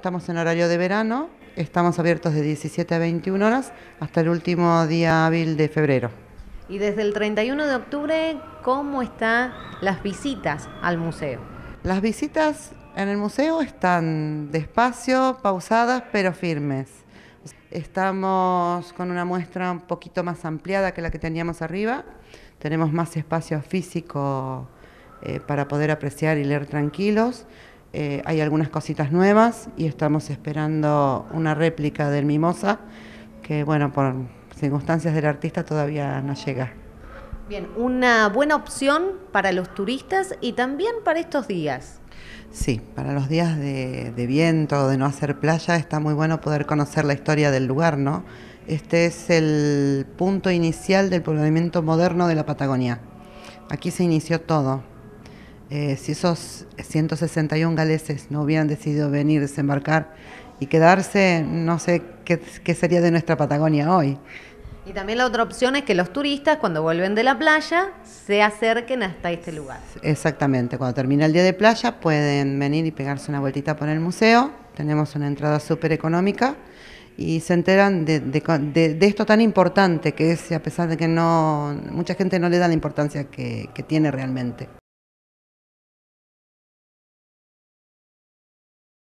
Estamos en horario de verano, estamos abiertos de 17 a 21 horas hasta el último día hábil de febrero. Y desde el 31 de octubre, ¿cómo están las visitas al museo? Las visitas en el museo están despacio, pausadas, pero firmes. Estamos con una muestra un poquito más ampliada que la que teníamos arriba. Tenemos más espacio físico eh, para poder apreciar y leer tranquilos. Eh, hay algunas cositas nuevas y estamos esperando una réplica del Mimosa, que bueno, por circunstancias del artista todavía no llega. Bien, una buena opción para los turistas y también para estos días. Sí, para los días de, de viento, de no hacer playa, está muy bueno poder conocer la historia del lugar, ¿no? Este es el punto inicial del poblamiento moderno de la Patagonia. Aquí se inició todo, eh, si esos 161 galeses no hubieran decidido venir, desembarcar y quedarse, no sé qué, sería de nuestra Patagonia hoy. Y también la otra opción es que los turistas, cuando vuelven de la playa, se acerquen hasta este lugar. Exactamente, cuando termina el día de playa pueden venir y pegarse una vueltita por el museo. Tenemos una entrada súper económica y se enteran de, esto tan importante que es, a pesar de que no mucha gente no le da la importancia que tiene realmente.